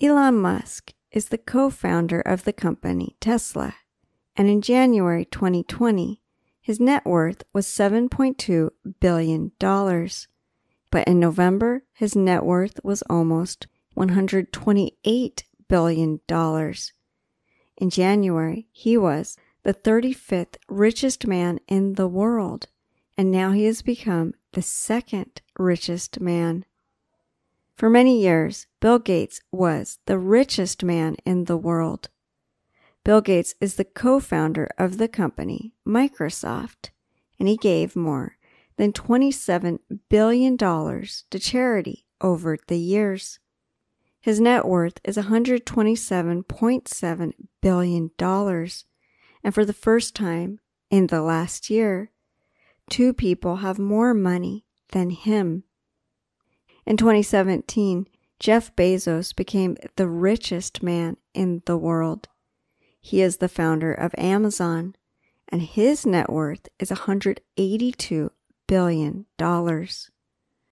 Elon Musk is the co founder of the company Tesla, and in January 2020, his net worth was $7.2 billion. But in November, his net worth was almost $128 billion. In January, he was the 35th richest man in the world, and now he has become the second richest man. For many years, Bill Gates was the richest man in the world. Bill Gates is the co founder of the company Microsoft, and he gave more than $27 billion to charity over the years. His net worth is $127.7 billion, and for the first time in the last year, two people have more money than him. In 2017, Jeff Bezos became the richest man in the world. He is the founder of Amazon, and his net worth is $182 billion.